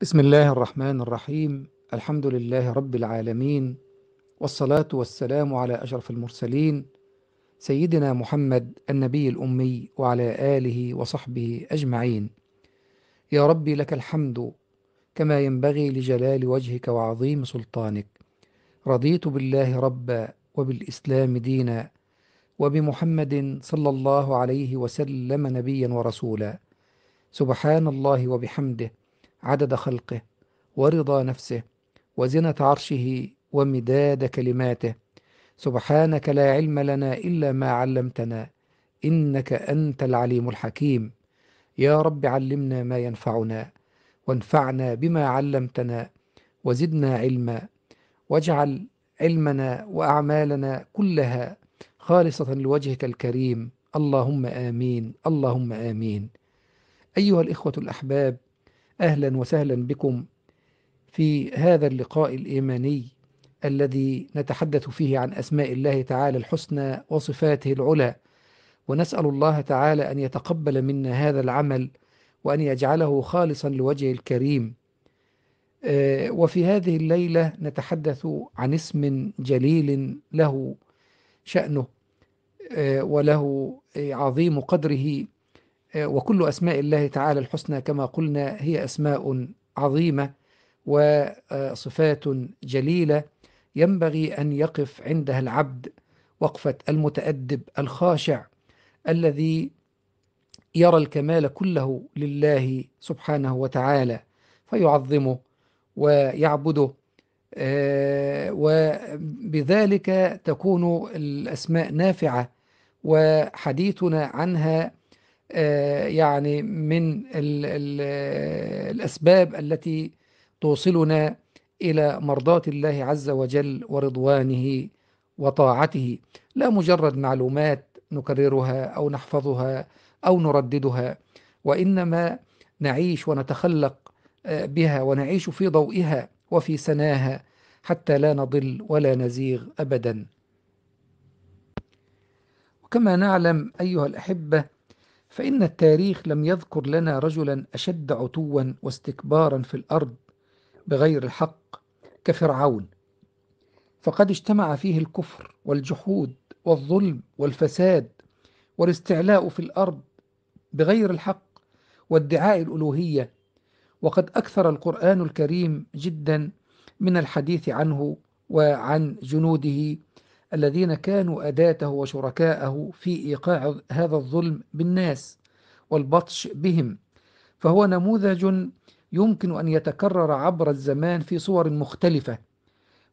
بسم الله الرحمن الرحيم الحمد لله رب العالمين والصلاة والسلام على أشرف المرسلين سيدنا محمد النبي الأمي وعلى آله وصحبه أجمعين يا ربي لك الحمد كما ينبغي لجلال وجهك وعظيم سلطانك رضيت بالله ربا وبالإسلام دينا وبمحمد صلى الله عليه وسلم نبيا ورسولا سبحان الله وبحمده عدد خلقه ورضا نفسه وزنة عرشه ومداد كلماته سبحانك لا علم لنا إلا ما علمتنا إنك أنت العليم الحكيم يا رب علمنا ما ينفعنا وانفعنا بما علمتنا وزدنا علما واجعل علمنا وأعمالنا كلها خالصة لوجهك الكريم اللهم آمين اللهم آمين أيها الإخوة الأحباب أهلا وسهلا بكم في هذا اللقاء الإيماني الذي نتحدث فيه عن أسماء الله تعالى الحسنى وصفاته العلى ونسأل الله تعالى أن يتقبل منا هذا العمل وأن يجعله خالصا لوجهه الكريم آه، وفي هذه الليلة نتحدث عن اسم جليل له شأنه آه، وله عظيم قدره وكل أسماء الله تعالى الحسنى كما قلنا هي أسماء عظيمة وصفات جليلة ينبغي أن يقف عندها العبد وقفة المتأدب الخاشع الذي يرى الكمال كله لله سبحانه وتعالى فيعظمه ويعبده آه، وبذلك تكون الأسماء نافعة وحديثنا عنها آه، يعني من الـ الـ الأسباب التي توصلنا إلى مرضاة الله عز وجل ورضوانه وطاعته لا مجرد معلومات نكررها أو نحفظها أو نرددها وإنما نعيش ونتخلق آه، بها ونعيش في ضوئها وفي سناها حتى لا نضل ولا نزيغ أبدا وكما نعلم أيها الأحبة فإن التاريخ لم يذكر لنا رجلا أشد عتوا واستكبارا في الأرض بغير الحق كفرعون فقد اجتمع فيه الكفر والجحود والظلم والفساد والاستعلاء في الأرض بغير الحق وادعاء الألوهية وقد أكثر القرآن الكريم جدا من الحديث عنه وعن جنوده الذين كانوا أداته وشركاءه في إيقاع هذا الظلم بالناس والبطش بهم فهو نموذج يمكن أن يتكرر عبر الزمان في صور مختلفة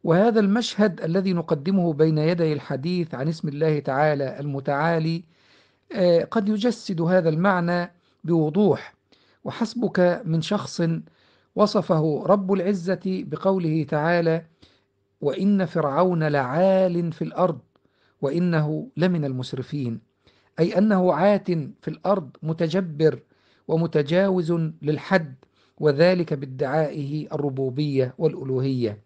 وهذا المشهد الذي نقدمه بين يدي الحديث عن اسم الله تعالى المتعالي آه، قد يجسد هذا المعنى بوضوح وحسبك من شخص وصفه رب العزة بقوله تعالى وإن فرعون لعال في الأرض وإنه لمن المسرفين أي أنه عات في الأرض متجبر ومتجاوز للحد وذلك بادعائه الربوبية والألوهية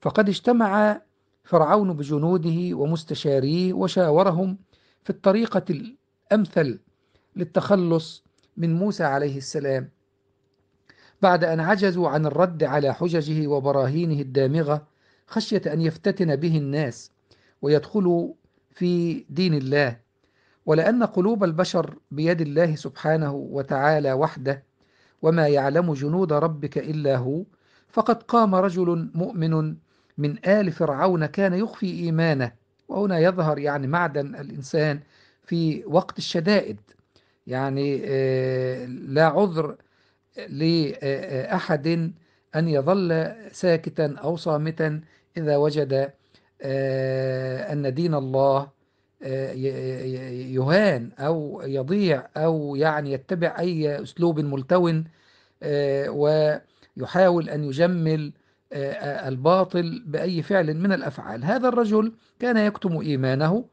فقد اجتمع فرعون بجنوده ومستشاريه وشاورهم في الطريقة الأمثل للتخلص من موسى عليه السلام بعد أن عجزوا عن الرد على حججه وبراهينه الدامغة خشية أن يفتتن به الناس ويدخلوا في دين الله ولأن قلوب البشر بيد الله سبحانه وتعالى وحده وما يعلم جنود ربك إلا هو فقد قام رجل مؤمن من آل فرعون كان يخفي إيمانه وهنا يظهر يعني معدن الإنسان في وقت الشدائد يعني آه، لا عذر لأحد أن يظل ساكتا أو صامتا إذا وجد آه، أن دين الله آه، يهان أو يضيع أو يعني يتبع أي أسلوب ملتون آه، ويحاول أن يجمل الباطل بأي فعل من الأفعال هذا الرجل كان يكتم إيمانه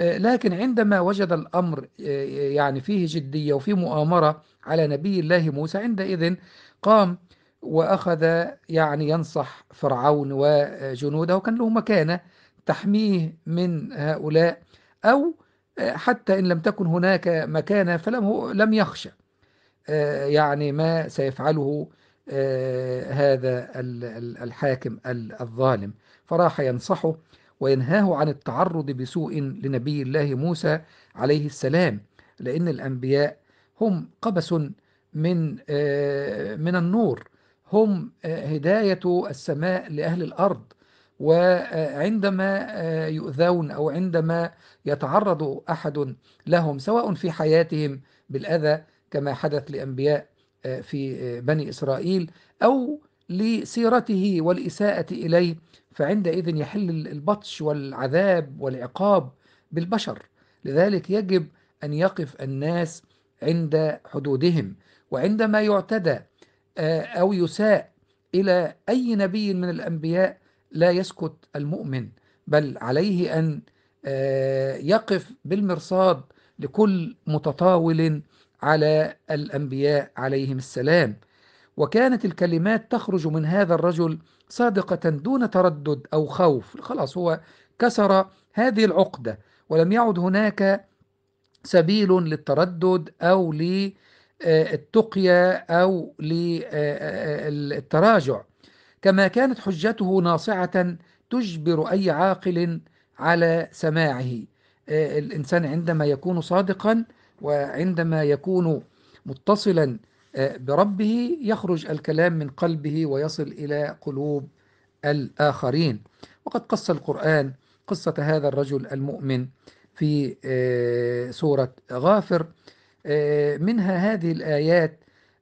لكن عندما وجد الأمر يعني فيه جدية وفيه مؤامرة على نبي الله موسى عندئذ قام وأخذ يعني ينصح فرعون وجنوده وكان له مكانة تحميه من هؤلاء أو حتى إن لم تكن هناك مكانة فلم لم يخشى يعني ما سيفعله آه، هذا الحاكم الظالم فراح ينصحه وينهاه عن التعرض بسوء لنبي الله موسى عليه السلام لأن الأنبياء هم قبس من آه، من النور هم آه، هداية السماء لأهل الأرض وعندما آه، يؤذون أو عندما يتعرض أحد لهم سواء في حياتهم بالأذى كما حدث لأنبياء آه، في بني إسرائيل أو لسيرته والإساءة إليه فعندئذ يحل البطش والعذاب والعقاب بالبشر لذلك يجب أن يقف الناس عند حدودهم وعندما يعتدى آه، أو يساء إلى أي نبي من الأنبياء لا يسكت المؤمن بل عليه أن آه، يقف بالمرصاد لكل متطاول على الأنبياء عليهم السلام وكانت الكلمات تخرج من هذا الرجل صادقة دون تردد أو خوف خلاص هو كسر هذه العقدة ولم يعد هناك سبيل للتردد أو للتردد آه، التقية أو للتراجع آه، آه، كما كانت حجته ناصعة تجبر أي عاقل على سماعه الإنسان عندما يكون صادقا وعندما يكون متصلا بربه يخرج الكلام من قلبه ويصل إلى قلوب الآخرين وقد قص القرآن قصة هذا الرجل المؤمن في سورة غافر آه، منها هذه الآيات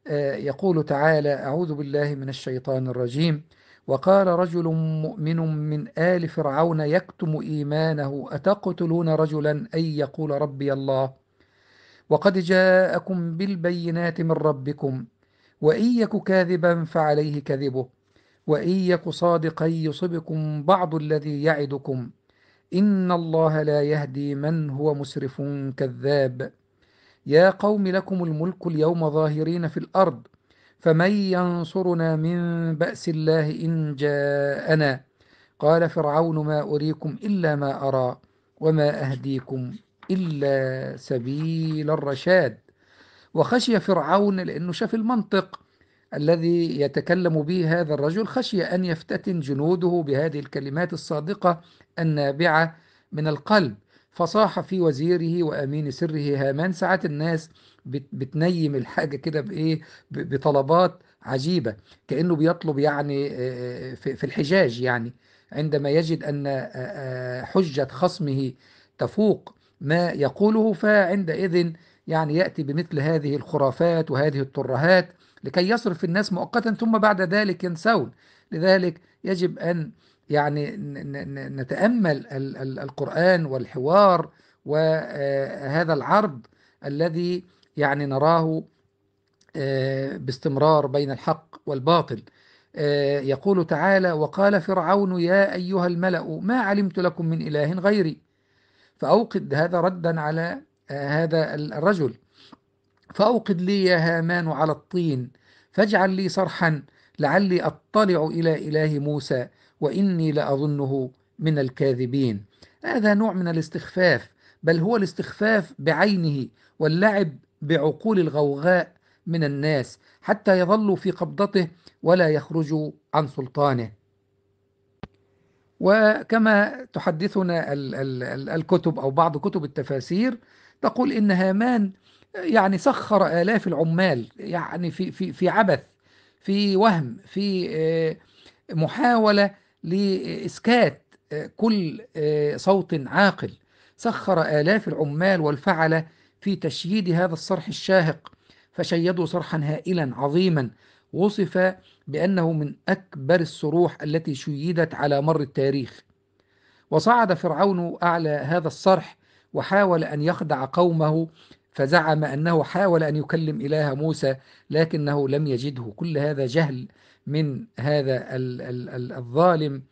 آه، يقول تعالى أعوذ بالله من الشيطان الرجيم وقال رجل مؤمن من آل فرعون يكتم إيمانه أتقتلون رجلا أن يقول ربي الله وقد جاءكم بالبينات من ربكم وإن يك كاذبا فعليه كذبه وإن يك صادقا يصبكم بعض الذي يعدكم إن الله لا يهدي من هو مسرف كذاب يا قوم لكم الملك اليوم ظاهرين في الأرض فمن ينصرنا من بأس الله إن جاءنا قال فرعون ما أريكم إلا ما أرى وما أهديكم إلا سبيل الرشاد وخشي فرعون لأنه شاف المنطق الذي يتكلم به هذا الرجل خشي أن يفتتن جنوده بهذه الكلمات الصادقة النابعة من القلب فصاح في وزيره وامين سره هامان ساعات الناس بتنيم الحاجه كده بايه بطلبات عجيبه كانه بيطلب يعني في الحجاج يعني عندما يجد ان حجه خصمه تفوق ما يقوله فعندئذ يعني ياتي بمثل هذه الخرافات وهذه الترهات لكي يصرف الناس مؤقتا ثم بعد ذلك ينسون لذلك يجب ان يعني نتأمل القرآن والحوار وهذا آه، العرض الذي يعني نراه آه، باستمرار بين الحق والباطل آه، يقول تعالى وقال فرعون يا أيها الملأ ما علمت لكم من إله غيري فأوقد هذا ردا على هذا الرجل فأوقد لي يا هامان على الطين فاجعل لي صرحا لعلي أطلع إلى إله موسى وإني لأظنه من الكاذبين هذا نوع من الاستخفاف بل هو الاستخفاف بعينه واللعب بعقول الغوغاء من الناس حتى يظلوا في قبضته ولا يخرجوا عن سلطانه وكما تحدثنا الكتب او بعض كتب التفاسير تقول ان هامان يعني سخر الاف العمال يعني في في في عبث في وهم في آه، محاوله لإسكات آه، كل آه، صوت عاقل سخر آلاف العمال والفعلة في تشييد هذا الصرح الشاهق فشيدوا صرحا هائلا عظيما وصف بأنه من أكبر الصروح التي شيدت على مر التاريخ وصعد فرعون أعلى هذا الصرح وحاول أن يخدع قومه فزعم أنه حاول أن يكلم إله موسى لكنه لم يجده كل هذا جهل من هذا الظالم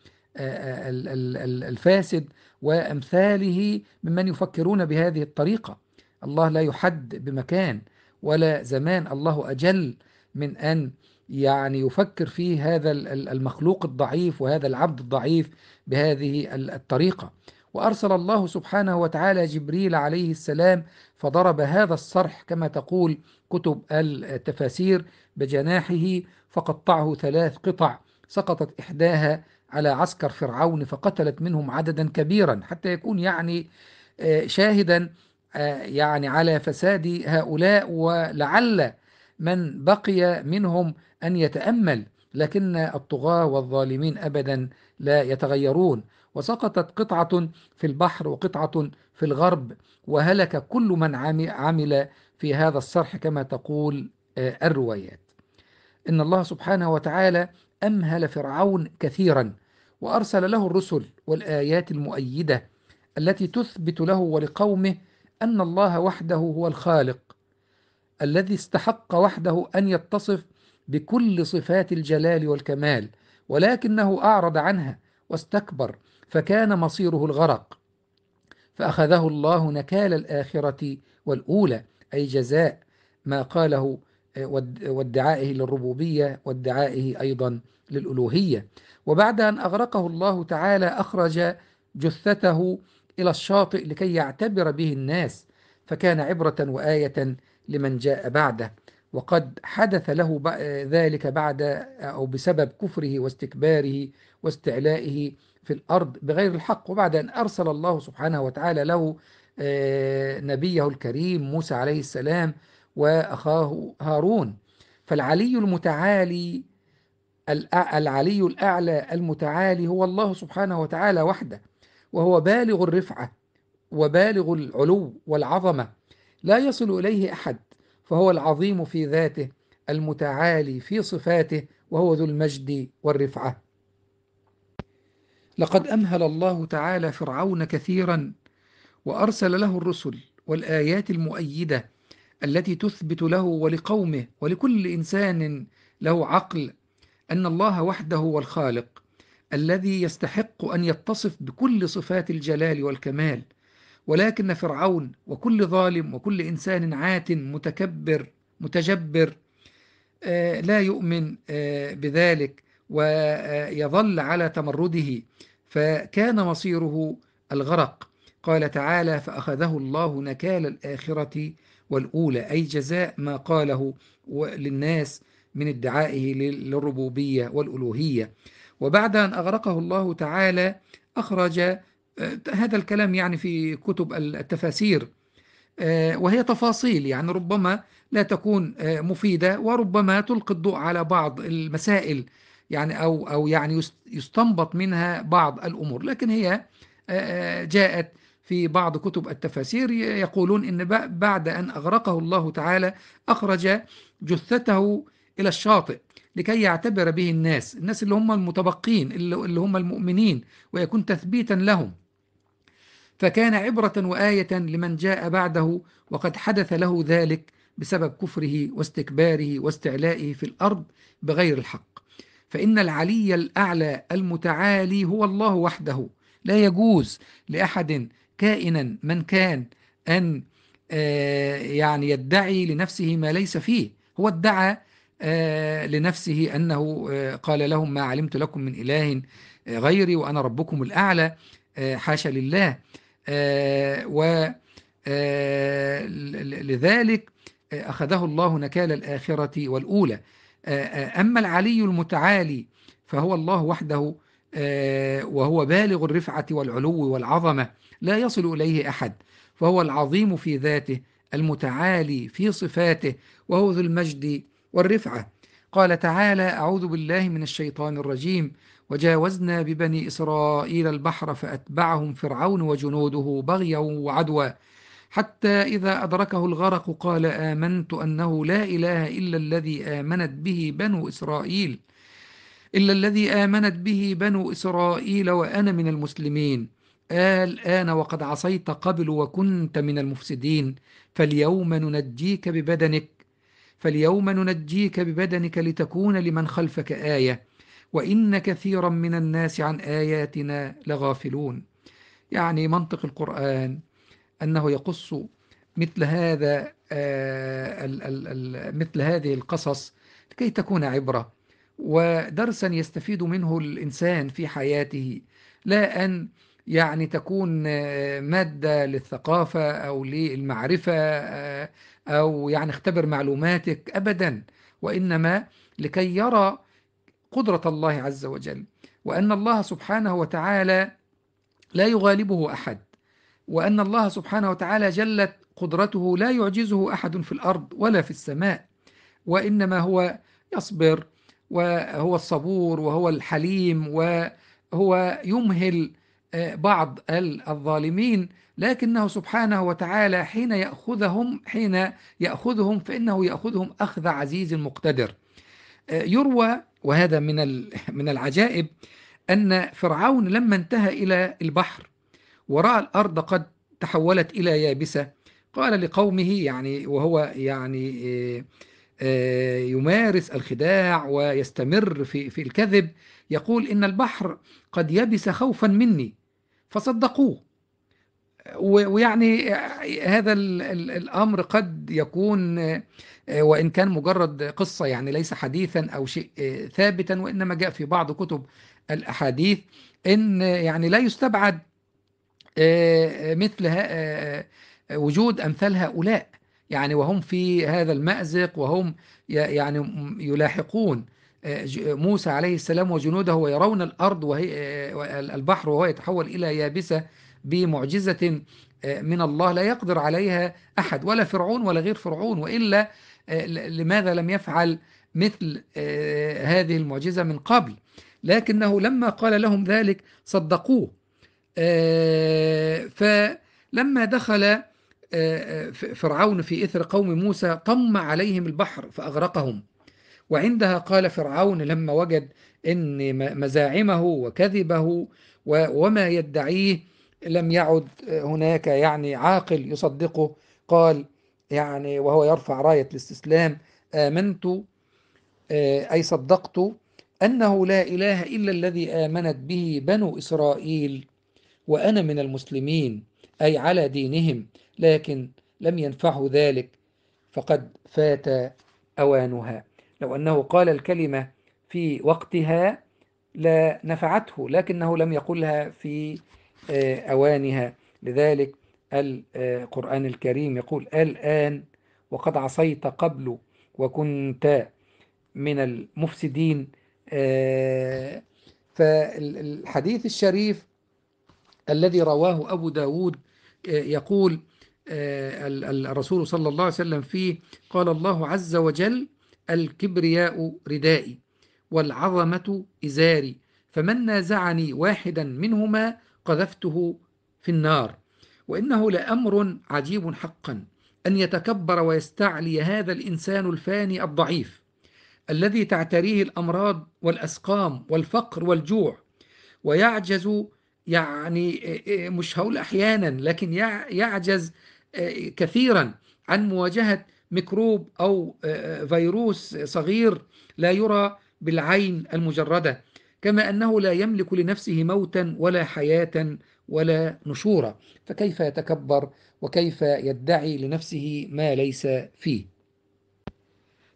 الفاسد وامثاله ممن يفكرون بهذه الطريقه الله لا يحد بمكان ولا زمان الله اجل من ان يعني يفكر في هذا المخلوق الضعيف وهذا العبد الضعيف بهذه الطريقه وارسل الله سبحانه وتعالى جبريل عليه السلام فضرب هذا الصرح كما تقول كتب التفاسير بجناحه فقطعه ثلاث قطع سقطت إحداها على عسكر فرعون فقتلت منهم عددا كبيرا حتى يكون يعني آه، شاهدا آه، يعني على فساد هؤلاء ولعل من بقي منهم أن يتأمل لكن الطغاة والظالمين أبدا لا يتغيرون وسقطت قطعة في البحر وقطعة في الغرب وهلك كل من عمل في هذا الصرح كما تقول آه، الروايات إن الله سبحانه وتعالى أمهل فرعون كثيرا وأرسل له الرسل والآيات المؤيدة التي تثبت له ولقومه أن الله وحده هو الخالق الذي استحق وحده أن يتصف بكل صفات الجلال والكمال ولكنه أعرض عنها واستكبر فكان مصيره الغرق فأخذه الله نكال الآخرة والأولى أي جزاء ما قاله آه، وادعائه للربوبية وادعائه أيضا للألوهية وبعد أن أغرقه الله تعالى أخرج جثته إلى الشاطئ لكي يعتبر به الناس فكان عبرة وآية لمن جاء بعده وقد حدث له ذلك بعد أو بسبب كفره واستكباره واستعلائه في الأرض بغير الحق وبعد أن أرسل الله سبحانه وتعالى له آه، نبيه الكريم موسى عليه السلام وأخاه هارون فالعلي المتعالي العلي الأعلى المتعالي هو الله سبحانه وتعالى وحده وهو بالغ الرفعة وبالغ العلو والعظمة لا يصل إليه أحد فهو العظيم في ذاته المتعالي في صفاته وهو ذو المجد والرفعه لقد أمهل الله تعالى فرعون كثيرا وأرسل له الرسل والآيات المؤيدة التي تثبت له ولقومه ولكل إنسان له عقل أن الله وحده هو الخالق الذي يستحق أن يتصف بكل صفات الجلال والكمال ولكن فرعون وكل ظالم وكل إنسان عات متكبر متجبر آه، لا يؤمن آه، بذلك ويظل على تمرده فكان مصيره الغرق قال تعالى فأخذه الله نكال الآخرة والأولى أي جزاء ما قاله للناس من ادعائه للربوبية والألوهية وبعد أن أغرقه الله تعالى أخرج آه، هذا الكلام يعني في كتب التفاسير آه، وهي تفاصيل يعني ربما لا تكون آه، مفيدة وربما تلقي الضوء على بعض المسائل يعني أو, أو يعني يستنبط منها بعض الأمور لكن هي جاءت في بعض كتب التفاسير يقولون إن بعد أن أغرقه الله تعالى أخرج جثته إلى الشاطئ لكي يعتبر به الناس الناس اللي هم المتبقين اللي هم المؤمنين ويكون تثبيتا لهم فكان عبرة وآية لمن جاء بعده وقد حدث له ذلك بسبب كفره واستكباره واستعلائه في الأرض بغير الحق فإن العلي الأعلى المتعالي هو الله وحده لا يجوز لأحد كائنا من كان أن آه، يعني يدعي لنفسه ما ليس فيه هو ادعى آه، لنفسه أنه آه، قال لهم ما علمت لكم من إله غيري وأنا ربكم الأعلى حاشا لله ولذلك أخذه الله نكال الآخرة والأولى آه، آه، أما العلي المتعالي فهو الله وحده آه، وهو بالغ الرفعة والعلو والعظمة لا يصل إليه أحد فهو العظيم في ذاته المتعالي في صفاته وهو ذو المجد والرفعة قال تعالى أعوذ بالله من الشيطان الرجيم وجاوزنا ببني إسرائيل البحر فأتبعهم فرعون وجنوده بغيا وعدوى حتى إذا أدركه الغرق قال آمنت أنه لا إله إلا الذي آمنت به بنو إسرائيل إلا الذي آمنت به بنو إسرائيل وأنا من المسلمين قال آن وقد عصيت قبل وكنت من المفسدين فاليوم ننجيك ببدنك فاليوم ننجيك ببدنك لتكون لمن خلفك آية وإن كثيرا من الناس عن آياتنا لغافلون يعني منطق القرآن أنه يقص مثل هذا آه، مثل هذه القصص لكي تكون عبرة ودرسا يستفيد منه الإنسان في حياته لا أن يعني تكون آه، مادة للثقافة أو للمعرفة آه، أو يعني اختبر معلوماتك أبدا وإنما لكي يرى قدرة الله عز وجل وأن الله سبحانه وتعالى لا يغالبه أحد وأن الله سبحانه وتعالى جلت قدرته لا يعجزه أحد في الأرض ولا في السماء وإنما هو يصبر وهو الصبور وهو الحليم وهو يمهل آه، بعض الظالمين لكنه سبحانه وتعالى حين يأخذهم حين يأخذهم فإنه يأخذهم أخذ عزيز مقتدر آه، يروى وهذا من من العجائب أن فرعون لما انتهى إلى البحر ورأى الأرض قد تحولت إلى يابسة قال لقومه يعني وهو يعني آه، آه، يمارس الخداع ويستمر في في الكذب يقول إن البحر قد يبس خوفا مني فصدقوه ويعني آه، هذا الامر قد يكون وان كان مجرد قصه يعني ليس حديثا او شيء ثابتا وانما جاء في بعض كتب الاحاديث ان يعني لا يستبعد آه، آه، مثل آه، وجود أمثال هؤلاء يعني وهم في هذا المأزق وهم يعني يلاحقون موسى عليه السلام وجنوده ويرون الأرض وهي البحر وهو يتحول إلى يابسة بمعجزة من الله لا يقدر عليها أحد ولا فرعون ولا غير فرعون وإلا لماذا لم يفعل مثل هذه المعجزة من قبل لكنه لما قال لهم ذلك صدقوه آه، فلما دخل آه، آه، فرعون في إثر قوم موسى طم عليهم البحر فأغرقهم وعندها قال فرعون لما وجد أن مزاعمه وكذبه وما يدعيه لم يعد هناك يعني عاقل يصدقه قال يعني وهو يرفع راية الاستسلام آمنت أي صدقت أنه لا إله إلا الذي آمنت به بنو إسرائيل وأنا من المسلمين أي على دينهم لكن لم ينفعه ذلك فقد فات أوانها لو أنه قال الكلمة في وقتها لا نفعته لكنه لم يقلها في آه، أوانها لذلك القرآن الكريم يقول الآن وقد عصيت قبل وكنت من المفسدين آه، فالحديث الشريف الذي رواه أبو داود آه، يقول آه، الرسول صلى الله عليه وسلم فيه قال الله عز وجل الكبرياء ردائي والعظمة إزاري فمن نازعني واحدا منهما قذفته في النار وإنه لأمر عجيب حقا أن يتكبر ويستعلي هذا الإنسان الفاني الضعيف الذي تعتريه الأمراض والأسقام والفقر والجوع ويعجز يعني مش هقول أحيانا لكن يعجز كثيرا عن مواجهة ميكروب أو فيروس صغير لا يرى بالعين المجردة كما أنه لا يملك لنفسه موتا ولا حياة ولا نشورا فكيف يتكبر وكيف يدعي لنفسه ما ليس فيه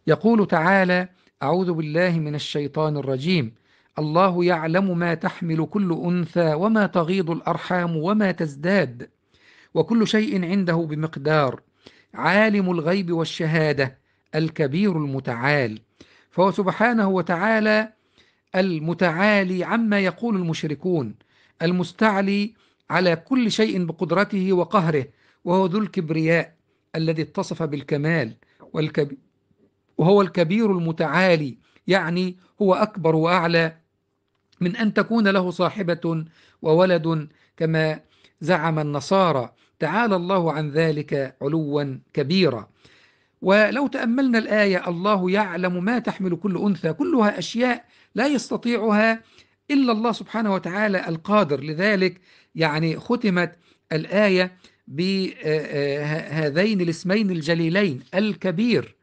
يقول تعالى أعوذ بالله من الشيطان الرجيم الله يعلم ما تحمل كل أنثى وما تغيض الأرحام وما تزداد وكل شيء عنده بمقدار عالم الغيب والشهادة الكبير المتعال فهو سبحانه وتعالى المتعالي عما يقول المشركون المستعلي على كل شيء بقدرته وقهره وهو ذو الكبرياء الذي اتصف بالكمال والكب... وهو الكبير المتعالي يعني هو أكبر وأعلى من أن تكون له صاحبة وولد كما زعم النصارى تعالى الله عن ذلك علوا كبيرا ولو تأملنا الآية الله يعلم ما تحمل كل أنثى كلها أشياء لا يستطيعها إلا الله سبحانه وتعالى القادر لذلك يعني ختمت الآية بهذين آه، آه، الاسمين الجليلين الكبير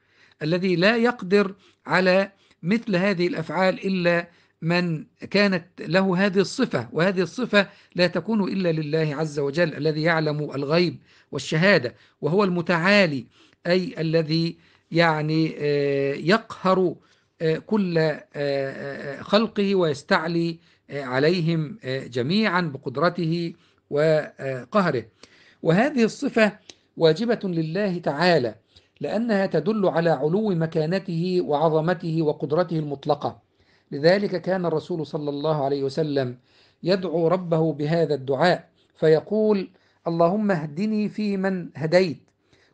الذي لا يقدر على مثل هذه الأفعال إلا من كانت له هذه الصفة وهذه الصفة لا تكون إلا لله عز وجل الذي يعلم الغيب والشهادة وهو المتعالي أي الذي يعني آه، يقهر آه، كل آه، خلقه ويستعلي عليهم جميعا بقدرته وقهره وهذه الصفة واجبة لله تعالى لأنها تدل على علو مكانته وعظمته وقدرته المطلقة لذلك كان الرسول صلى الله عليه وسلم يدعو ربه بهذا الدعاء فيقول اللهم اهدني فيمن هديت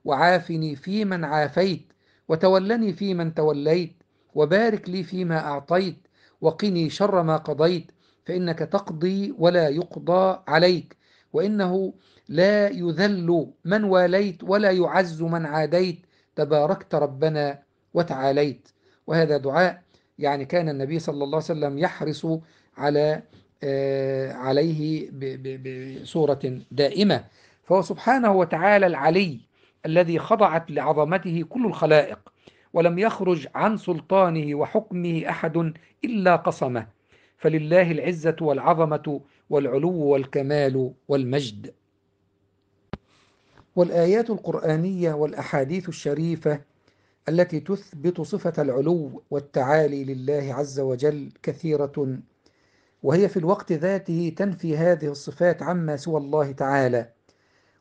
وعافني فيمن عافيت وتولني فيمن توليت وبارك لي فيما أعطيت وقني شر ما قضيت فإنك تقضي ولا يقضى عليك وإنه لا يذل من واليت ولا يعز من عاديت تباركت ربنا وتعاليت وهذا دعاء يعني كان النبي صلى الله عليه وسلم يحرص على آه، عليه بصورة دائمة فهو سبحانه وتعالى العلي الذي خضعت لعظمته كل الخلائق ولم يخرج عن سلطانه وحكمه أحد إلا قصمه فلله العزة والعظمة والعلو والكمال والمجد والآيات القرآنية والأحاديث الشريفة التي تثبت صفة العلو والتعالي لله عز وجل كثيرة وهي في الوقت ذاته تنفي هذه الصفات عما سوى الله تعالى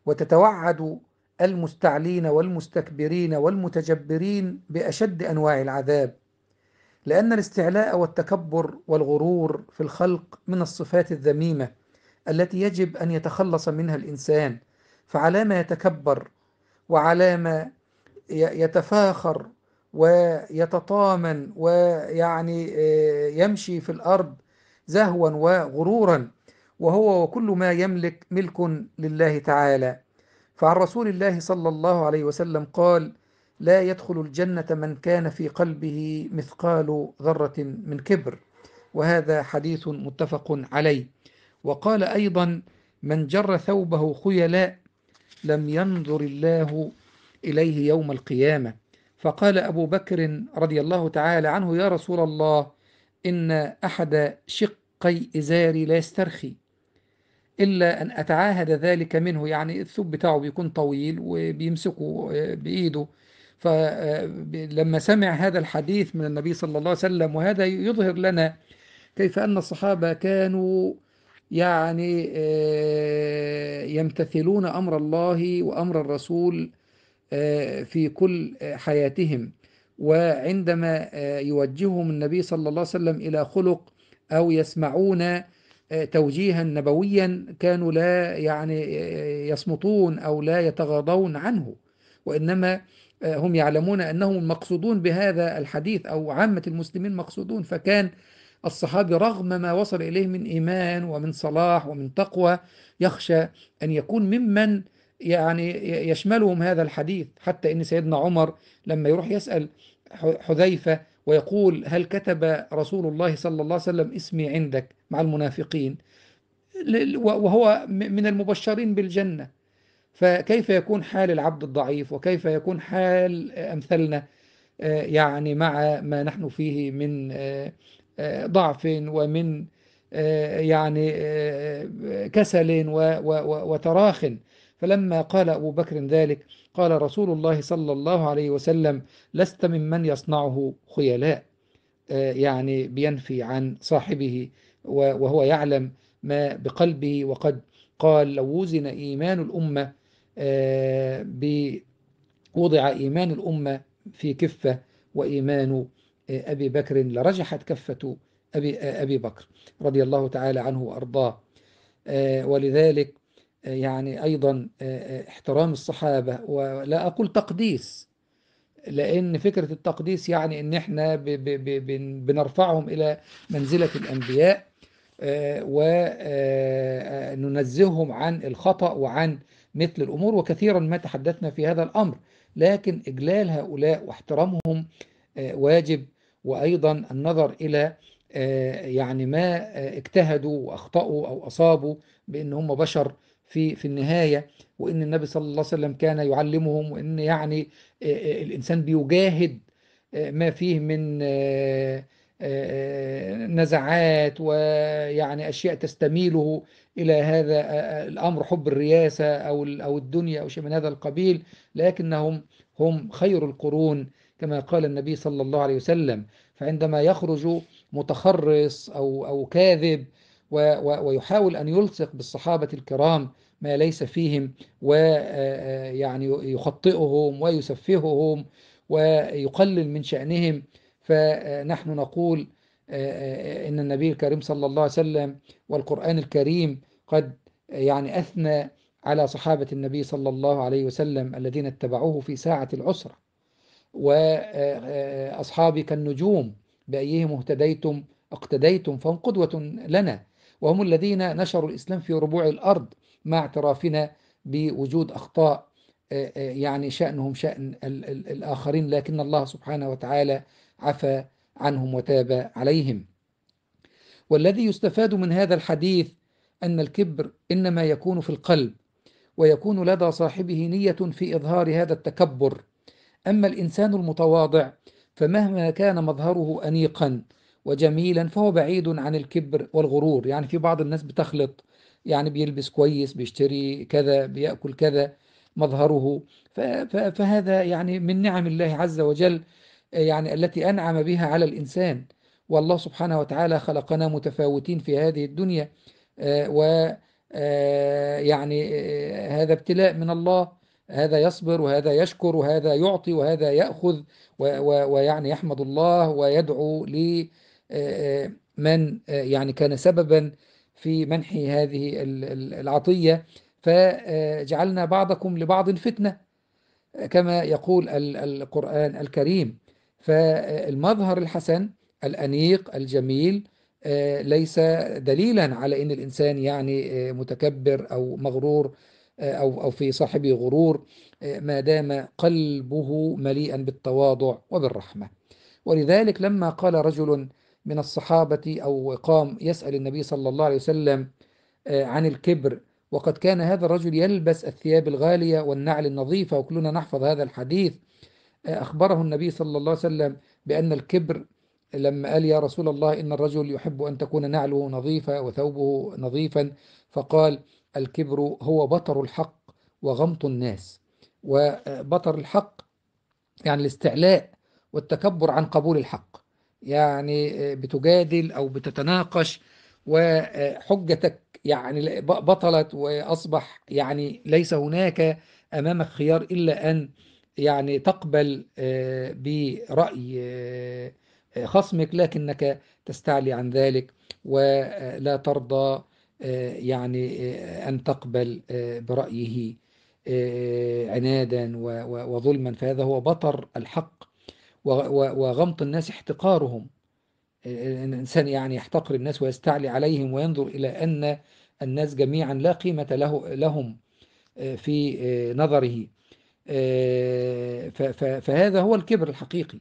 وتتوعد المستعلين والمستكبرين والمتجبرين بأشد أنواع العذاب لأن الاستعلاء والتكبر والغرور في الخلق من الصفات الذميمة التي يجب أن يتخلص منها الإنسان فعلى ما يتكبر وعلى ما يتفاخر ويتطامن ويعني آه، يمشي في الأرض زهوا وغرورا وهو وكل ما يملك ملك لله تعالى فعن رسول الله صلى الله عليه وسلم قال لا يدخل الجنة من كان في قلبه مثقال ذرة من كبر وهذا حديث متفق عليه وقال أيضا من جر ثوبه خيلاء لم ينظر الله إليه يوم القيامة فقال أبو بكر رضي الله تعالى عنه يا رسول الله إن أحد شقي إزاري لا يسترخي إلا أن أتعاهد ذلك منه يعني الثوب بتاعه بيكون طويل وبيمسكه آه، بإيده فلما آه، سمع هذا الحديث من النبي صلى الله عليه وسلم وهذا يظهر لنا كيف أن الصحابة كانوا يعني آه، يمتثلون أمر الله وأمر الرسول آه، في كل آه، حياتهم وعندما آه، يوجههم النبي صلى الله عليه وسلم إلى خلق أو يسمعون توجيها نبويا كانوا لا يعني يصمتون أو لا يتغاضون عنه وإنما هم يعلمون أنهم مقصودون بهذا الحديث أو عامة المسلمين مقصودون فكان الصحابي رغم ما وصل إليه من إيمان ومن صلاح ومن تقوى يخشى أن يكون ممن يعني يشملهم هذا الحديث حتى ان سيدنا عمر لما يروح يسال حذيفه ويقول هل كتب رسول الله صلى الله عليه وسلم اسمي عندك مع المنافقين وهو من المبشرين بالجنه فكيف يكون حال العبد الضعيف وكيف يكون حال امثالنا آه، يعني مع ما نحن فيه من آه، آه، ضعف ومن يعني كسل وتراخٍ فلما قال أبو بكر ذلك قال رسول الله صلى الله عليه وسلم لست ممن يصنعه خيلاء آه، يعني بينفي عن صاحبه وهو يعلم ما بقلبه وقد قال لو وزن إيمان الأمة آه، وضع إيمان الأمة في كفة وإيمان آه، أبي بكر لرجحت كفة أبي, أبي بكر رضي الله تعالى عنه وأرضاه ولذلك يعني أيضا آه، آه، احترام الصحابة ولا أقول تقديس لأن فكرة التقديس يعني أن احنا بنرفعهم إلى منزلة الأنبياء آه، وننزههم عن الخطأ وعن مثل الأمور وكثيرا ما تحدثنا في هذا الأمر لكن إجلال هؤلاء واحترامهم واجب وأيضا النظر إلى يعني ما اجتهدوا وأخطأوا أو أصابوا بأن هم بشر في في النهايه وان النبي صلى الله عليه وسلم كان يعلمهم وان يعني آه، آه، الانسان بيجاهد آه، ما فيه من نزعات ويعني اشياء تستميله الى هذا الامر حب الرياسه او او الدنيا او شيء من هذا القبيل لكنهم هم خير القرون كما قال النبي صلى الله عليه وسلم فعندما يخرج متخرص او او كاذب ويحاول أن يلصق بالصحابة الكرام ما ليس فيهم ويعني آه، آه، يخطئهم ويسفههم ويقلل من شأنهم فنحن نقول آه، إن النبي الكريم صلى الله عليه وسلم والقرآن الكريم قد يعني أثنى على صحابة النبي صلى الله عليه وسلم الذين اتبعوه في ساعة العسرة واصحابك النجوم بأيهم اهتديتم اقتديتم فهم قدوة لنا وهم الذين نشروا الإسلام في ربوع الأرض مع اعترافنا بوجود أخطاء آه، آه، يعني شأنهم شأن الآخرين لكن الله سبحانه وتعالى عفى عنهم وتاب عليهم والذي يستفاد من هذا الحديث أن الكبر إنما يكون في القلب ويكون لدى صاحبه نية في إظهار هذا التكبر أما الإنسان المتواضع فمهما كان مظهره أنيقا وجميلا فهو بعيد عن الكبر والغرور يعني في بعض الناس بتخلط يعني بيلبس كويس بيشتري كذا بيأكل كذا مظهره فهذا يعني من نعم الله عز وجل يعني التي أنعم بها على الإنسان والله سبحانه وتعالى خلقنا متفاوتين في هذه الدنيا آه، و آه، يعني آه، هذا ابتلاء من الله هذا يصبر وهذا يشكر وهذا يعطي وهذا يأخذ ويعني يحمد الله ويدعو لي آه، آه، من آه، يعني كان سببا في منح هذه العطية فجعلنا بعضكم لبعض فتنة كما يقول القرآن الكريم فالمظهر الحسن الأنيق الجميل ليس دليلا على ان الانسان يعني متكبر او مغرور او او في صاحبه غرور ما دام قلبه مليئا بالتواضع وبالرحمه ولذلك لما قال رجل من الصحابة أو قام يسأل النبي صلى الله عليه وسلم آه، عن الكبر وقد كان هذا الرجل يلبس الثياب الغالية والنعل النظيفة وكلنا نحفظ هذا الحديث آه، أخبره النبي صلى الله عليه وسلم بأن الكبر لما قال يا رسول الله إن الرجل يحب أن تكون نعله نظيفة وثوبه نظيفا فقال الكبر هو بطر الحق وغمط الناس وبطر الحق يعني الاستعلاء والتكبر عن قبول الحق يعني آه، بتجادل أو بتتناقش وحجتك يعني بطلت وأصبح يعني ليس هناك أمامك خيار إلا أن يعني تقبل آه، برأي آه، خصمك لكنك تستعلي عن ذلك ولا ترضى يعني أن تقبل برأيه عنادا وظلما فهذا هو بطر الحق وغمط الناس احتقارهم آه، آه، الإنسان يعني يحتقر الناس ويستعلي عليهم وينظر إلى أن الناس جميعا لا قيمة له لهم آه، في نظره فهذا هو الكبر الحقيقي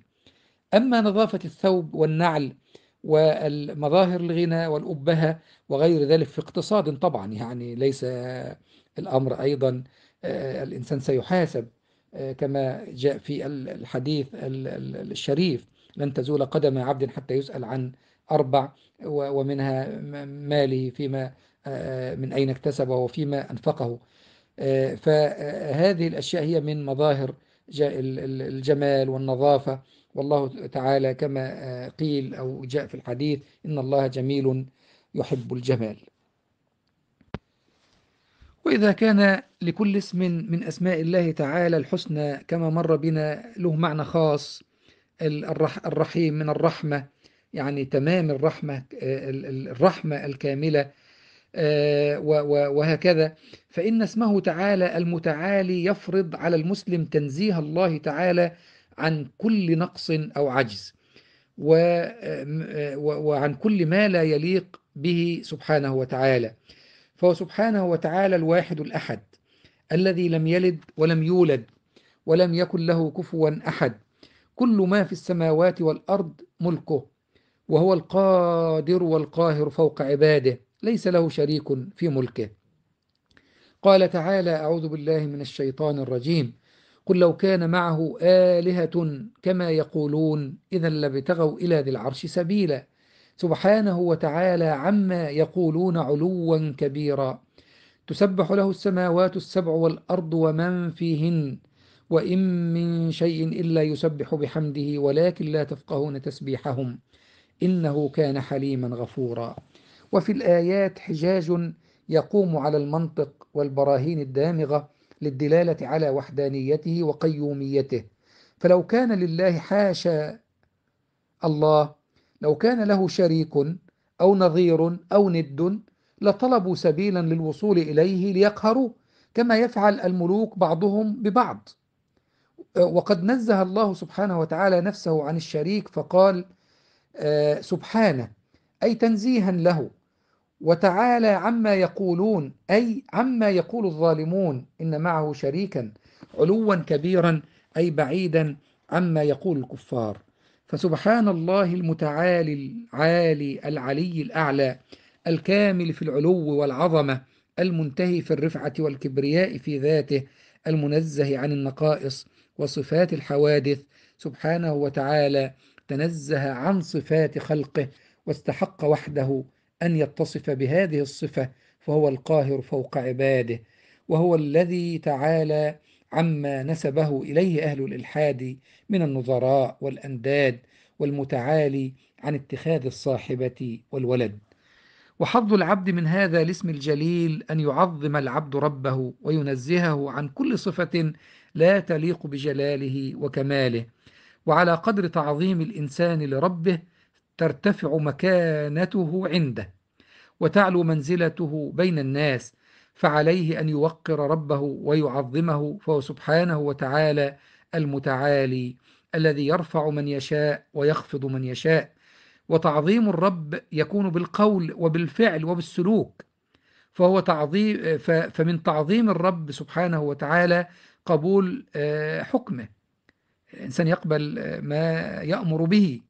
أما نظافة الثوب والنعل والمظاهر الغنى والأبهة وغير ذلك في اقتصاد طبعا يعني ليس الأمر أيضا الإنسان سيحاسب كما جاء في الحديث الشريف لن تزول قدم عبد حتى يسأل عن أربع ومنها ماله فيما من أين اكتسبه وفيما أنفقه فهذه الأشياء هي من مظاهر الجمال والنظافة والله تعالى كما قيل أو جاء في الحديث إن الله جميل يحب الجمال وإذا كان لكل اسم من أسماء الله تعالى الحسنى كما مر بنا له معنى خاص الرحيم من الرحمة يعني تمام الرحمة الرحمة الكاملة آه، وهكذا فإن اسمه تعالى المتعالي يفرض على المسلم تنزيه الله تعالى عن كل نقص أو عجز آه، آه، وعن كل ما لا يليق به سبحانه وتعالى فهو سبحانه وتعالى الواحد الأحد الذي لم يلد ولم يولد ولم يكن له كفوا أحد كل ما في السماوات والأرض ملكه وهو القادر والقاهر فوق عباده ليس له شريك في ملكه قال تعالى أعوذ بالله من الشيطان الرجيم قل لو كان معه آلهة كما يقولون إذا لابتغوا إلى ذي العرش سبيلا سبحانه وتعالى عما يقولون علوا كبيرا تسبح له السماوات السبع والأرض ومن فيهن وإن من شيء إلا يسبح بحمده ولكن لا تفقهون تسبيحهم إنه كان حليما غفورا وفي الآيات حجاج يقوم على المنطق والبراهين الدامغة للدلالة على وحدانيته وقيوميته فلو كان لله حاشا الله لو كان له شريك أو نظير أو ند لطلبوا سبيلا للوصول إليه ليقهروه كما يفعل الملوك بعضهم ببعض وقد نزه الله سبحانه وتعالى نفسه عن الشريك فقال آه، سبحانه أي تنزيها له وتعالى عما يقولون أي عما يقول الظالمون إن معه شريكا علوا كبيرا أي بعيدا عما يقول الكفار فسبحان الله المتعالي العالي العلي الأعلى الكامل في العلو والعظمة المنتهي في الرفعة والكبرياء في ذاته المنزه عن النقائص وصفات الحوادث سبحانه وتعالى تنزه عن صفات خلقه واستحق وحده أن يتصف بهذه الصفة فهو القاهر فوق عباده وهو الذي تعالى عما نسبه إليه أهل الإلحاد من النظراء والأنداد والمتعالي عن اتخاذ الصاحبة والولد وحظ العبد من هذا الاسم الجليل أن يعظم العبد ربه وينزهه عن كل صفة لا تليق بجلاله وكماله وعلى قدر تعظيم الإنسان لربه ترتفع مكانته عنده وتعلو منزلته بين الناس فعليه أن يوقر ربه ويعظمه فهو سبحانه وتعالى المتعالي الذي يرفع من يشاء ويخفض من يشاء وتعظيم الرب يكون بالقول وبالفعل وبالسلوك فهو تعظيم فمن تعظيم الرب سبحانه وتعالى قبول آه، حكمه الإنسان يقبل آه، ما يأمر به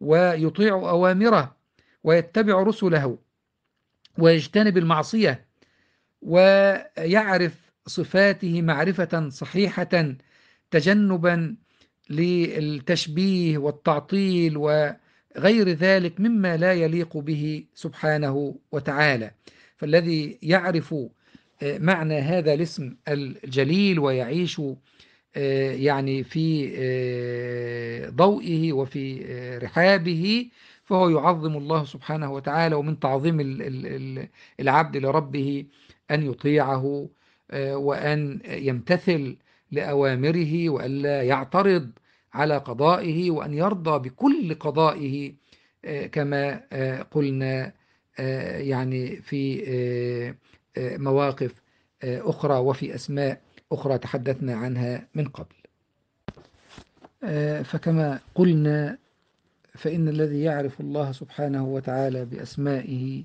ويطيع أوامره ويتبع رسله ويجتنب المعصية ويعرف صفاته معرفة صحيحة تجنبا للتشبيه والتعطيل وغير ذلك مما لا يليق به سبحانه وتعالى فالذي يعرف آه، معنى هذا الاسم الجليل ويعيش آه، يعني في آه، ضوئه وفي رحابه فهو يعظم الله سبحانه وتعالى ومن تعظيم العبد لربه أن يطيعه آه، وأن يمتثل لأوامره وألا يعترض على قضائه وأن يرضى بكل قضائه آه، كما آه، قلنا يعني في مواقف أخرى وفي أسماء أخرى تحدثنا عنها من قبل فكما قلنا فإن الذي يعرف الله سبحانه وتعالى بأسمائه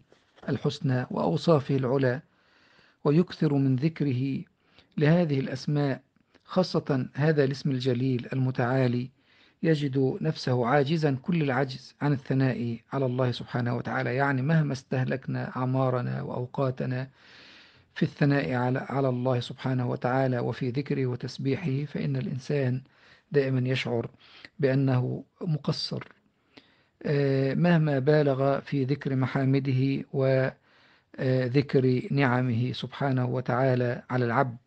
الحسنى وأوصافه العلى ويكثر من ذكره لهذه الأسماء خاصة هذا الاسم الجليل المتعالي يجد نفسه عاجزا كل العجز عن الثناء على الله سبحانه وتعالى يعني مهما استهلكنا أعمارنا وأوقاتنا في الثناء على الله سبحانه وتعالى وفي ذكره وتسبيحه فإن الإنسان دائما يشعر بأنه مقصر آه، مهما بالغ في ذكر محامده و ذكر نعمه سبحانه وتعالى على العبد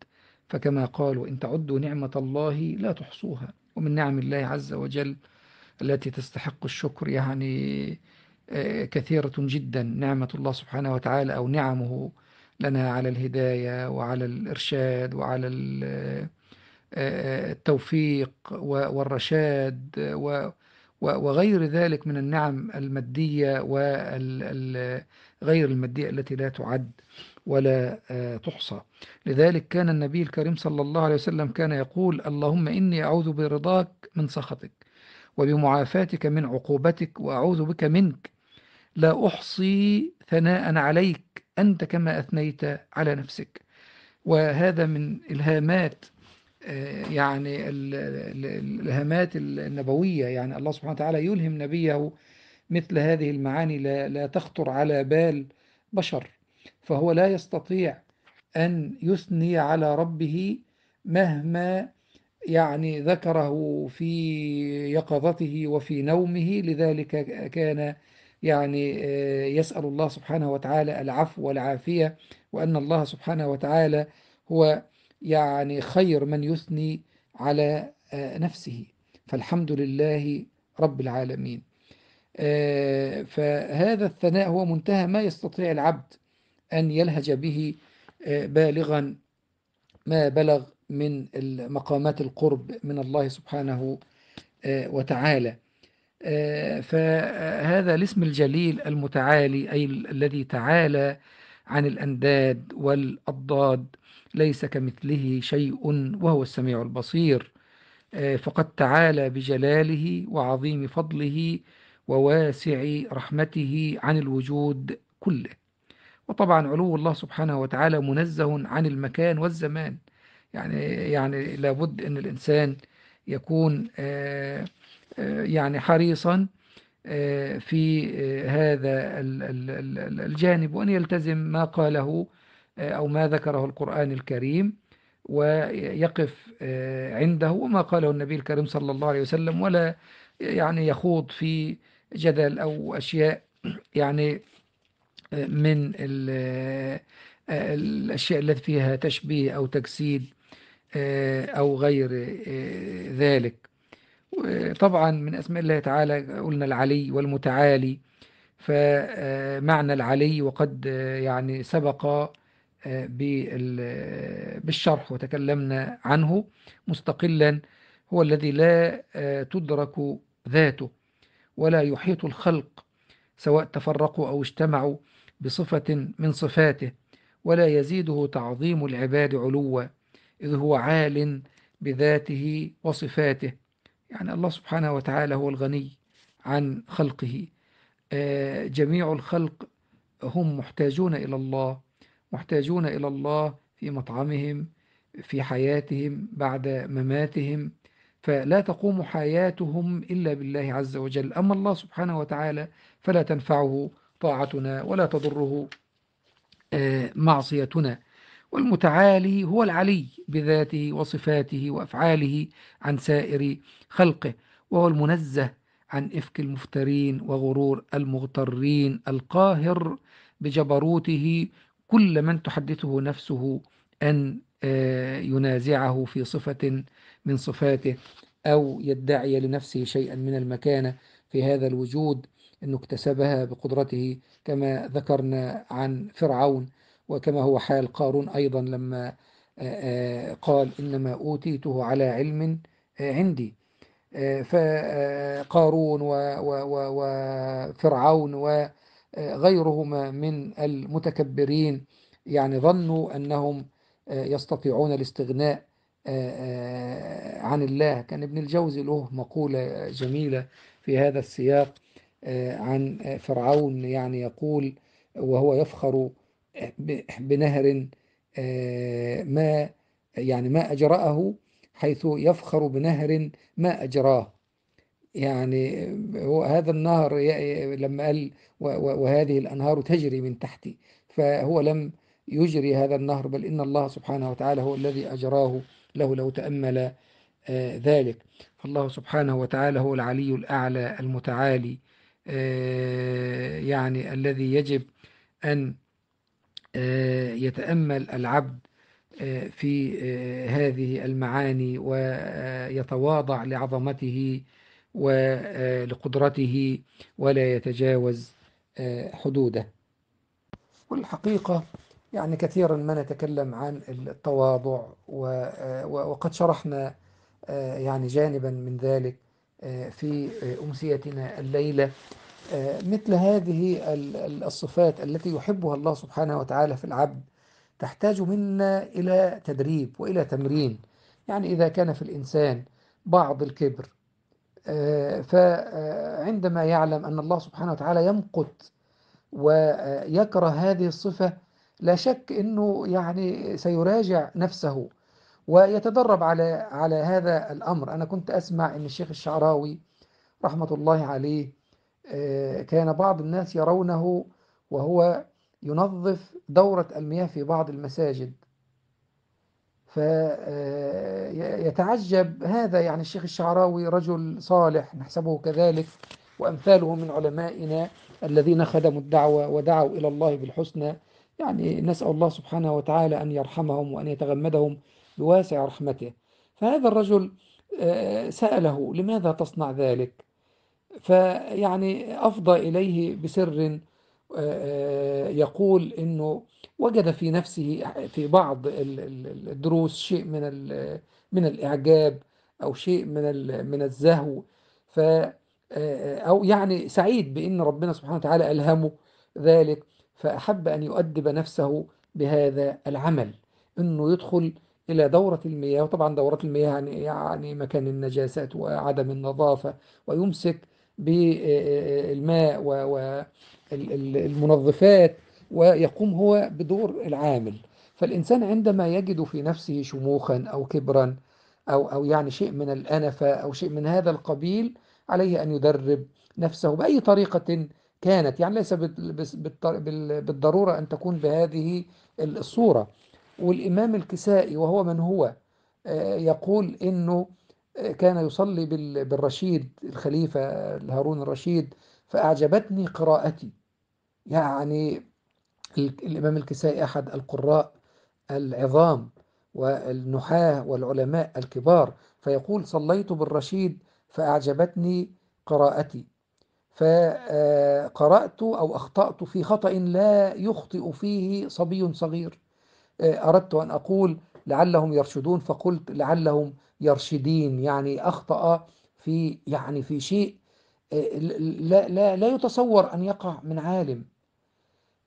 فكما قال وإن تعدوا نعمة الله لا تحصوها ومن نعم الله عز وجل التي تستحق الشكر يعني آه، كثيرة جدا نعمة الله سبحانه وتعالى أو نعمه لنا على الهداية وعلى الإرشاد وعلى آه، آه، التوفيق والرشاد وغير ذلك من النعم المادية والمادية غير المادية التي لا تعد ولا آه، تحصى لذلك كان النبي الكريم صلى الله عليه وسلم كان يقول اللهم إني أعوذ برضاك من سخطك وبمعافاتك من عقوبتك وأعوذ بك منك لا أحصي ثناء عليك أنت كما أثنيت على نفسك وهذا من إلهامات آه، يعني الهامات النبوية يعني الله سبحانه وتعالى يلهم نبيه مثل هذه المعاني لا, لا تخطر على بال بشر فهو لا يستطيع أن يثني على ربه مهما يعني ذكره في يقظته وفي نومه لذلك كان يعني آه، يسأل الله سبحانه وتعالى العفو والعافية وأن الله سبحانه وتعالى هو يعني خير من يثني على آه، نفسه فالحمد لله رب العالمين آه، فهذا الثناء هو منتهى ما يستطيع العبد أن يلهج به آه، بالغا ما بلغ من مقامات القرب من الله سبحانه آه، وتعالى فهذا الاسم الجليل المتعالي أي الذي تعالى عن الأنداد والأضداد ليس كمثله شيء وهو السميع البصير فقد تعالى بجلاله وعظيم فضله وواسع رحمته عن الوجود كله وطبعا علو الله سبحانه وتعالى منزه عن المكان والزمان يعني يعني لابد ان الانسان يكون آه، آه، يعني حريصا آه، في هذا الجانب وان يلتزم ما قاله او ما ذكره القران الكريم ويقف عنده وما قاله النبي الكريم صلى الله عليه وسلم ولا يعني يخوض في جدل أو أشياء يعني آه، من آه، آه، الأشياء التي فيها تشبيه أو تجسيد أو غير ذلك طبعا من أسماء الله تعالى قلنا العلي والمتعالي فمعنى العلي وقد يعني سبق بالشرح وتكلمنا عنه مستقلا هو الذي لا تدرك ذاته ولا يحيط الخلق سواء تفرقوا أو اجتمعوا بصفة من صفاته ولا يزيده تعظيم العباد علوا إذ هو عال بذاته وصفاته يعني الله سبحانه وتعالى هو الغني عن خلقه آه، جميع الخلق هم محتاجون إلى الله محتاجون إلى الله في مطعمهم في حياتهم بعد مماتهم فلا تقوم حياتهم إلا بالله عز وجل أما الله سبحانه وتعالى فلا تنفعه طاعتنا ولا تضره آه، معصيتنا والمتعالي هو العلي بذاته وصفاته وأفعاله عن سائر خلقه وهو المنزه عن إفك المفترين وغرور المغترين القاهر بجبروته كل من تحدثه نفسه أن آه، ينازعه في صفة من صفاته أو يدعي لنفسه شيئا من المكانة في هذا الوجود أنه اكتسبها بقدرته كما ذكرنا عن فرعون وكما هو حال قارون أيضا لما آه، آه، قال إنما أوتيته على علم آه، عندي فقارون وفرعون وغيرهما من المتكبرين يعني ظنوا أنهم يستطيعون الاستغناء آه، آه، عن الله كان ابن الجوزي له مقولة جميلة في هذا السياق آه، عن فرعون يعني يقول وهو يفخر بنهر ما يعني ما أجرأه حيث يفخر بنهر ما أجراه يعني هو هذا النهر لما قال وهذه الأنهار تجري من تحتي فهو لم يجري هذا النهر بل إن الله سبحانه وتعالى هو الذي أجراه له لو تأمل آه، ذلك فالله سبحانه وتعالى هو العلي الأعلى المتعالي آه، يعني الذي يجب أن آه، يتأمل العبد في هذه المعاني ويتواضع لعظمته ولقدرته ولا يتجاوز حدوده والحقيقة يعني كثيرا ما نتكلم عن التواضع آه، وقد شرحنا آه، يعني جانبا من ذلك آه، في أمسيتنا الليلة مثل هذه الصفات التي يحبها الله سبحانه وتعالى في العبد تحتاج منا إلى تدريب وإلى تمرين يعني إذا كان في الإنسان بعض الكبر فعندما يعلم أن الله سبحانه وتعالى يمقت ويكره هذه الصفة لا شك أنه يعني سيراجع نفسه ويتدرب على على هذا الأمر أنا كنت أسمع أن الشيخ الشعراوي رحمة الله عليه آه، كان بعض الناس يرونه وهو ينظف دورة المياه في بعض المساجد فيتعجب آه، هذا يعني الشيخ الشعراوي رجل صالح نحسبه كذلك وأمثاله من علمائنا الذين خدموا الدعوة ودعوا إلى الله بالحسنى يعني نسأل الله سبحانه وتعالى أن يرحمهم وأن يتغمدهم بواسع رحمته فهذا الرجل آه، سأله لماذا تصنع ذلك فيعني أفضى إليه بسر آه، آه، يقول أنه وجد في نفسه في بعض الدروس شيء من من الإعجاب أو شيء من من الزهو ف أو يعني سعيد بأن ربنا سبحانه وتعالى ألهمه ذلك فأحب أن يؤدب نفسه بهذا العمل أنه يدخل إلى دورة المياه وطبعا دورات المياه يعني, يعني مكان النجاسات وعدم النظافة ويمسك بالماء والمنظفات ويقوم هو بدور العامل فالإنسان عندما يجد في نفسه شموخا أو كبرا أو أو يعني شيء من الأنفة أو شيء من هذا القبيل عليه أن يدرب نفسه بأي طريقة كانت يعني ليس بالضرورة أن تكون بهذه الصورة والإمام الكسائي وهو من هو آه، يقول أنه آه، كان يصلي بالرشيد الخليفة هارون الرشيد فأعجبتني قراءتي يعني الإمام الكسائي أحد القراء العظام والنحاة والعلماء الكبار فيقول صليت بالرشيد فأعجبتني قراءتي فقرأت أو أخطأت في خطأ لا يخطئ فيه صبي صغير آه، أردت أن أقول لعلهم يرشدون فقلت لعلهم يرشدين يعني أخطأ في يعني في شيء آه، لا لا لا يتصور أن يقع من عالم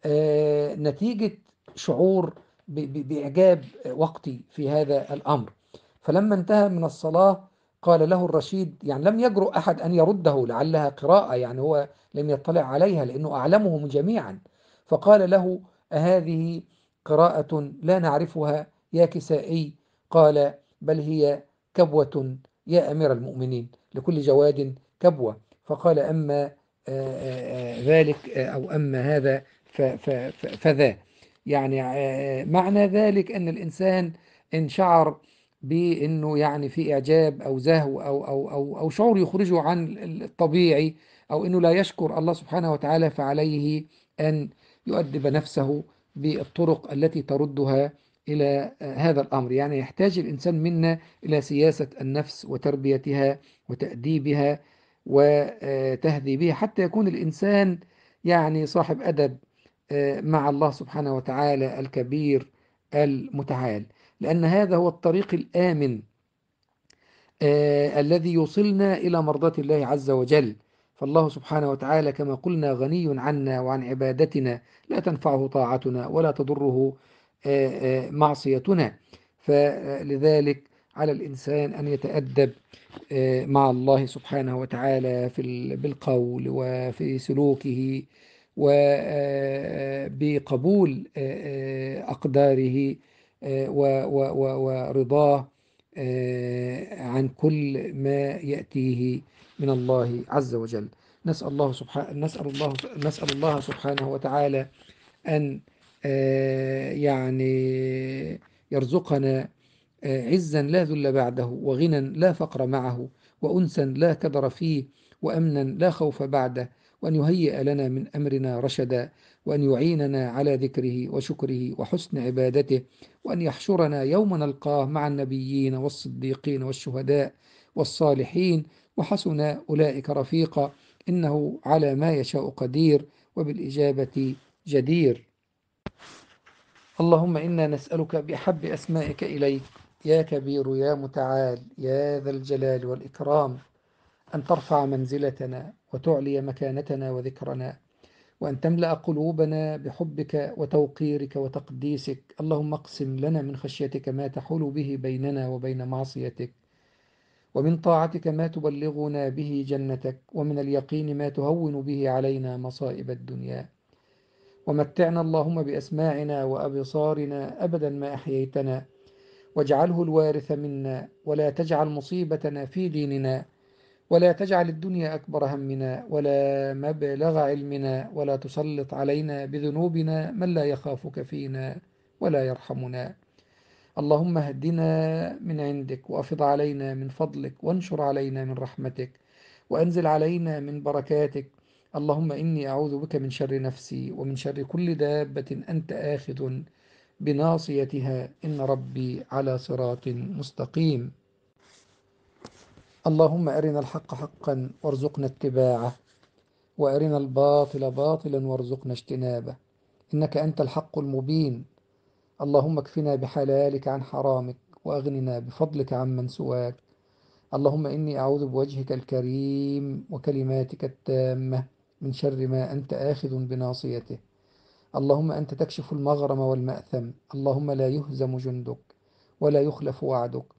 آه، نتيجة شعور بإعجاب وقتي في هذا الأمر فلما انتهى من الصلاة قال له الرشيد يعني لم يجرؤ أحد أن يرده لعلها قراءة يعني هو لم يطلع عليها لأنه أعلمهم جميعا فقال له أهذه قراءة لا نعرفها يا كسائي قال بل هي كبوة يا أمير المؤمنين لكل جواد كبوة فقال أما آه، آه، ذلك آه، أو أما هذا فذا يعني معنى ذلك أن الإنسان إن شعر بانه يعني في اعجاب او زهو او او او او شعور يخرجه عن الطبيعي او انه لا يشكر الله سبحانه وتعالى فعليه ان يؤدب نفسه بالطرق التي تردها الى آه، هذا الامر، يعني يحتاج الانسان منا الى سياسه النفس وتربيتها وتاديبها وتهذيبها آه، حتى يكون الانسان يعني صاحب ادب آه، مع الله سبحانه وتعالى الكبير المتعال. لأن هذا هو الطريق الآمن آه الذي يوصلنا إلى مرضاة الله عز وجل فالله سبحانه وتعالى كما قلنا غني عنا وعن عبادتنا لا تنفعه طاعتنا ولا تضره آه آه معصيتنا فلذلك على الإنسان أن يتأدب آه، مع الله سبحانه وتعالى في بالقول وفي سلوكه وبقبول آه، آه، أقداره آه، ورضاه آه، عن كل ما يأتيه من الله عز وجل نسأل الله سبحانه نسأل الله نسأل الله سبحانه وتعالى أن آه، يعني يرزقنا عزا لا ذل بعده وغنى لا فقر معه وأنسا لا كدر فيه وأمنا لا خوف بعده وأن يهيئ لنا من أمرنا رشدا وأن يعيننا على ذكره وشكره وحسن عبادته وأن يحشرنا يوم نلقاه مع النبيين والصديقين والشهداء والصالحين وحسن أولئك رفيقا إنه على ما يشاء قدير وبالإجابة جدير اللهم إنا نسألك بأحب أسمائك إليك يا كبير يا متعال يا ذا الجلال والإكرام أن ترفع منزلتنا وتعلي مكانتنا وذكرنا وأن تملأ قلوبنا بحبك وتوقيرك وتقديسك اللهم اقسم لنا من خشيتك ما تحول به بيننا وبين معصيتك ومن طاعتك ما تبلغنا به جنتك ومن اليقين ما تهون به علينا مصائب الدنيا ومتعنا اللهم بأسماعنا وأبصارنا أبدا ما أحييتنا واجعله الوارث منا ولا تجعل مصيبتنا في ديننا ولا تجعل الدنيا أكبر همنا ولا مبلغ علمنا ولا تسلط علينا بذنوبنا من لا يخافك فينا ولا يرحمنا اللهم اهدنا من عندك وافض علينا من فضلك وانشر علينا من رحمتك وانزل علينا من بركاتك اللهم اني اعوذ بك من شر نفسي ومن شر كل دابه انت اخذ بناصيتها ان ربي على صراط مستقيم اللهم أرنا الحق حقا وارزقنا اتباعه وأرنا الباطل باطلا وارزقنا اجتنابه إنك أنت الحق المبين اللهم اكفنا بحلالك عن حرامك وأغننا بفضلك عمن سواك اللهم إني أعوذ بوجهك الكريم وكلماتك التامة من شر ما أنت آخذ بناصيته اللهم أنت تكشف المغرم والمأثم اللهم لا يهزم جندك ولا يخلف وعدك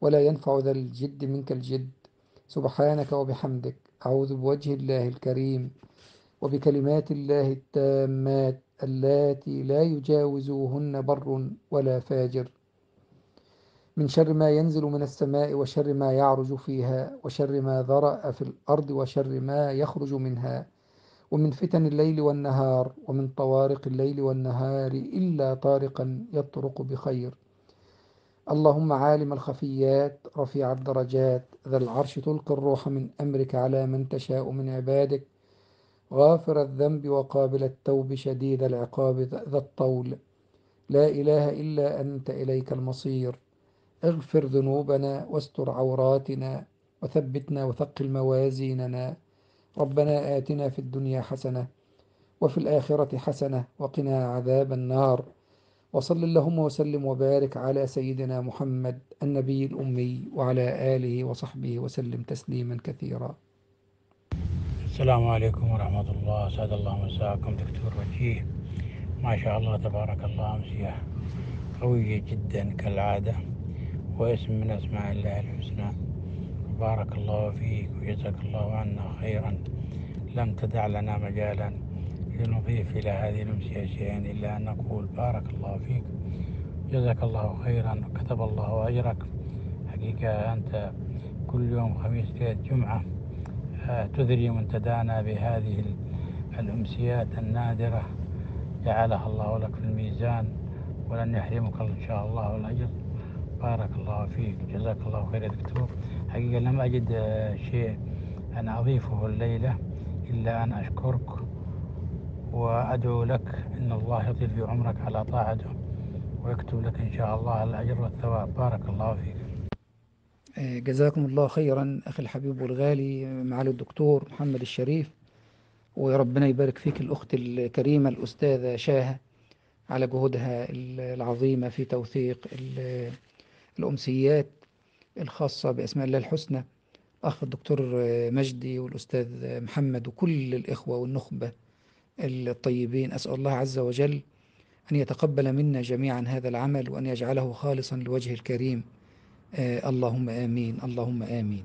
ولا ينفع ذا الجد منك الجد سبحانك وبحمدك أعوذ بوجه الله الكريم وبكلمات الله التامات اللاتي لا يجاوزوهن بر ولا فاجر من شر ما ينزل من السماء وشر ما يعرج فيها وشر ما ذرأ في الأرض وشر ما يخرج منها ومن فتن الليل والنهار ومن طوارق الليل والنهار إلا طارقا يطرق بخير اللهم عالم الخفيات رفيع الدرجات ذا العرش تلقي الروح من أمرك على من تشاء من عبادك غافر الذنب وقابل التوب شديد العقاب ذا الطول لا إله إلا أنت إليك المصير اغفر ذنوبنا واستر عوراتنا وثبتنا وثقل موازيننا ربنا آتنا في الدنيا حسنة وفي الآخرة حسنة وقنا عذاب النار وصل اللهم وسلم وبارك على سيدنا محمد النبي الأمي وعلى آله وصحبه وسلم تسليما كثيرا السلام عليكم ورحمة الله سعد الله مساكم دكتور وجيه ما شاء الله تبارك الله أمسية قوية جدا كالعادة واسم من أسماء الله الحسنى بارك الله فيك وجزاك الله عنا خيرا لم تدع لنا مجالا لنضيف إلى هذه الأمسية شيئا إلا أن نقول بارك الله فيك جزاك الله خيرا وكتب الله أجرك حقيقة أنت كل يوم خميس ليلة جمعة آه، تذري منتدانا بهذه الأمسيات النادرة جعلها الله لك في الميزان ولن يحرمك إن شاء الله الأجر بارك الله فيك جزاك الله خير يا دكتور حقيقة لم أجد آه، شيء أن أضيفه الليلة إلا أن أشكرك وأدعو لك أن الله يطيل في عمرك على طاعته ويكتب لك إن شاء الله الأجر والثواب بارك الله فيك آه، جزاكم الله خيرا أخي الحبيب والغالي معالي الدكتور محمد الشريف وربنا يبارك فيك الأخت الكريمة الأستاذة شاهة على جهودها العظيمة في توثيق الأمسيات الخاصة بأسماء الله الحسنى أخ الدكتور مجدي والأستاذ محمد وكل الإخوة والنخبة الطيبين أسأل الله عز وجل أن يتقبل منا جميعا هذا العمل وأن يجعله خالصا لوجه الكريم آه، اللهم آمين اللهم آمين